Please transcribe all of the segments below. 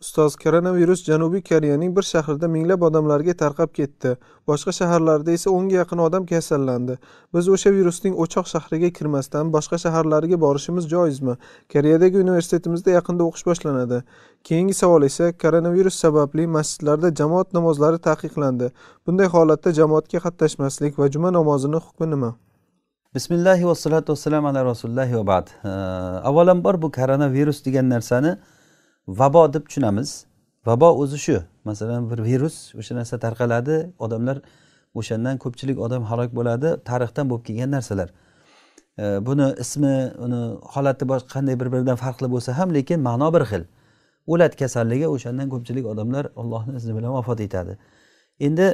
Ustoz, koronavirus Janubiy Koreyaning bir shahrida minglab odamlarga tarqab ketdi. Boshqa shaharlarda esa 10 ga yaqin odam kasallandi. Biz o'sha virusning o'choq shahriga kirmasdan boshqa shaharlarga borishimiz joizmi? Koreyadagi universitetimizda yaqinda o'qish boshlanadi. Keyingi savol esa koronavirus sababli masjidlarda jamoat namozlari taqiqlandi. Bunday holatda jamoatga qatnashmaslik va juma namozini hukmi nima? bismillahi vassalatu vassalam ala rasulillahi va bad avvalambor bu koronavirus degan narsani vabo deb tushunamiz vabo o'zi shu masalan bir virus o'sha narsa tarqaladi odamlar o'shandan ko'pchilik odam halok bo'ladi tarixdan bo'lib kelgan narsalar buni ismi uni holati qanday bir biridan farqli bo'lsa ham lekin ma'no bir xil o'lat kasalligi o'shandan ko'pchilik odamlar allohni izni bilan vafot etadi endi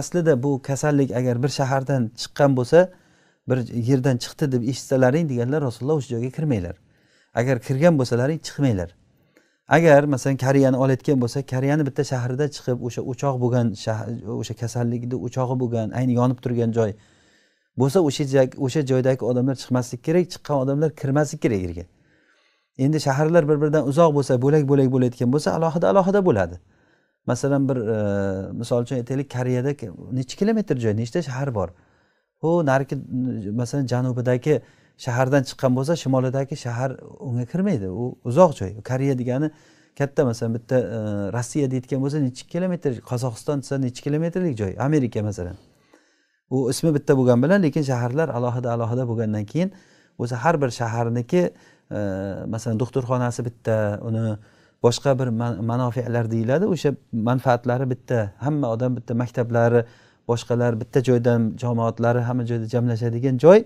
aslida bu kasallik agar bir shahardan chiqqan bo'lsa bir yerdan chiqdi deb eshitsalaring deganlar rasululloh o'sha joyga kirmanglar agar kirgan bo'lsalaring chiqmanglar agar masalan kariyani olayotgan bo'lsa kariyani bitta shahrida chiqib o'sha o'choq bo'lgan o'sha kasallikni o'chog'i bo'lgan ayni yonib turgan joy bo'lsa o'sha o'sha joydagi odamlar chiqmaslik kerak chiqqan odamlar kirmaslik kerak yerga endi shaharlar bir biridan uzoq bo'lsa bo'lak bo'lak bo'layotgan bo'lsa alohida alohida bo'ladi masalan bir e, misol uchun aytaylik koreyada nechi kilometr joy nechta shahar bor u narigi masalan janubidagi shahardan chiqqan bo'lsa shimolidagi shahar unga kirmaydi u uzoq joy koreya degani katta masalan bitta e, rossiya deydigan bo'lsa nechi kilometr qozog'iston desa nechi kilometrlik joy amerika masalan u ismi bitta bo'lgani bilan lekin shaharlar alohida alohida bo'lgandan keyin o'zi har bir shaharniki e, masalan doktorxonasi bitta uni boshqa bir manofiyalar deyiladi o'sha manfaatlari bitta hamma odam bitta maktablari boshqalar bitta joydan jamoatlari hamma joyda jamlashadigan joy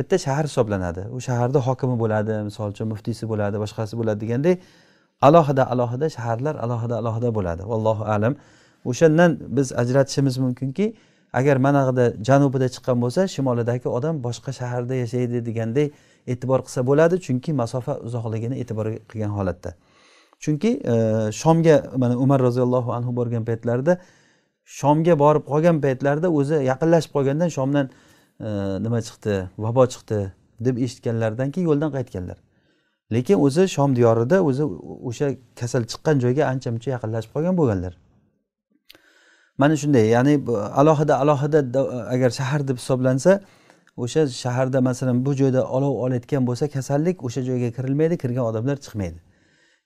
bitta shahar hisoblanadi u shaharni hokimi bo'ladi misol uchun muftiysi bo'ladi boshqasi bo'ladi deganday alohida alohida shaharlar alohida alohida bo'ladi vallohu alam o'shandan biz ajratishimiz mumkinki agar manag'ida janubida chiqqan bo'lsa shimolidagi odam boshqa shaharda yashaydi deganday e'tibor qilsa bo'ladi chunki masofa uzoqligini e'tibor qilgan holatda chunki e, shomga mana umar roziyallohu anhu borgan paytlarida shomga borib qolgan paytlarida o'zi yaqinlashib qolgandan shomdan e, nima chiqdi vabo chiqdi deb eshitganlaridan keyin yo'ldan qaytganlar lekin o'zi shom diyorida o'zi o'sha kasal chiqqan joyga ancha muncha yaqinlashib qolgan bo'lganlar mana shunday ya'ni alohida alohida agar shahar deb hisoblansa o'sha shaharda masalan bu joyda olov olayotgan bo'lsa kasallik o'sha joyga kirilmaydi kirgan odamlar chiqmaydi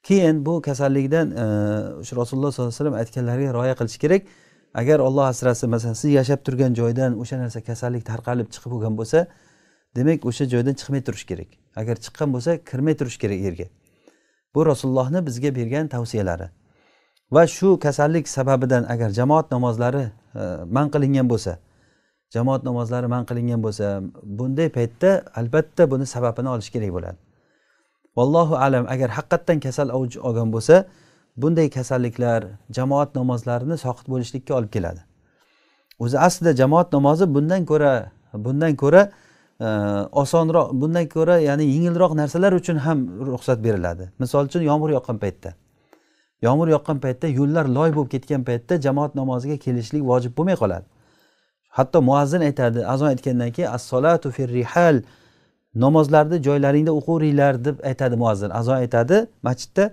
keyin bu kasallikdan e, o'sha rasululloh sollallohu alayhi vasallam aytganlariga rioya qilish kerak agar olloh asrasin masalan siz yashab turgan joydan o'sha narsa kasallik tarqalib chiqib bo'lgan bo'lsa demak o'sha joydan chiqmay turish kerak agar chiqqan bo'lsa kirmay turish kerak yerga bu rasulullohni bizga bergan tavsiyalari va shu kasallik sababidan agar jamoat namozlari e, man qilingan bo'lsa jamoat namozlari man qilingan bo'lsa bunday paytda albatta buni sababini olish kerak bo'ladi vallohu alam agar haqiqatdan kasal avj olgan bo'lsa bunday kasalliklar jamoat namozlarini soqit bo'lishlikka olib keladi o'zi aslida jamoat namozi bundan ko'ra bundan ko'ra e, osonroq bundan ko'ra ya'ni yengilroq narsalar uchun ham ruxsat beriladi misol uchun yomg'ir yoqqan paytda yomg'ir yoqqan paytda yo'llar loy bo'lib ketgan paytda jamoat namoziga kelishlik vojib bo'lmay qoladi hatto muazzin aytadi azon aytgandan keyin assolatu firrihal namozlarni joylaringda o'qiveringlar deb aytadi muazzin azon aytadi masjidda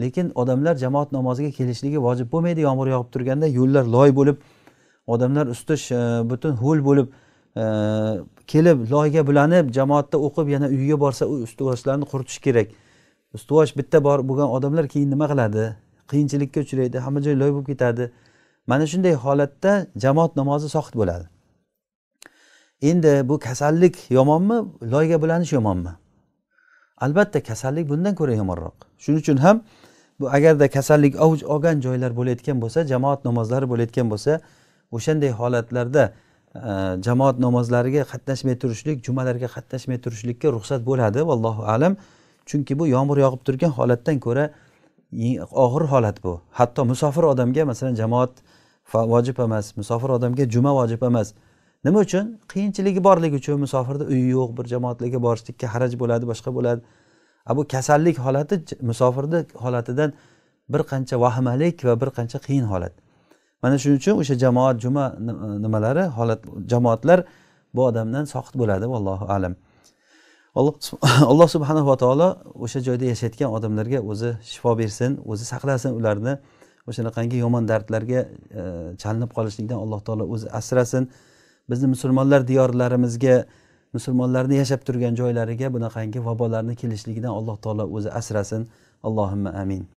lekin odamlar jamoat namoziga kelishligi vojib bo'lmaydi yomg'ir yog'ib turganda yo'llar loy bo'lib odamlar usti e, butun ho'l bo'lib e, kelib loyga bulanib jamoatda o'qib yana uyiga borsa u ustivoshlarni quritish kerak ustivosh bitta bor bo'lgan odamlar keyin nima qiladi qiyinchilikka uchraydi hamma joy loy bo'lib ketadi mana shunday holatda jamoat namozi soqit bo'ladi endi bu kasallik yomonmi loyga bulanish yomonmi albatta kasallik bundan ko'ra yomonroq shuning uchun ham bu agarda kasallik avj olgan joylar bo'layotgan bo'lsa jamoat namozlari bo'layotgan bo'lsa o'shanday holatlarda e, jamoat namozlariga qatnashmay turishlik jumalarga qatnashmay turishlikka ruxsat bo'ladi vallohu alam chunki bu yomg'ir yog'ib turgan holatdan ko'ra og'ir holat bu hatto musofir odamga masalan jamoat vojib emas musofir odamga juma vojib emas nima uchun qiyinchiligi borligi uchun musofirda uyi yo'q bir jamoatlarga borishlikka haraj bo'ladi boshqa bo'ladi bu kasallik holati musofirni holatidan bir qancha vahimalik va bir qancha qiyin holat mana shuning uchun o'sha jamoat juma nimalari holat jamoatlar bu odamdan soqit bo'ladi vallohu alam alloh alloh subhanahu va taolo o'sha joyda yashayotgan odamlarga o'zi shifo bersin o'zi saqlasin ularni o'shanaqangi yomon dardlarga e, chalinib qolishlikdan alloh taolo o'zi asrasin bizni musulmonlar diyorlarimizga musulmonlarni yashab turgan joylariga bunaqangi vabolarni kelishligidan alloh taolo o'zi asrasin allohimma amin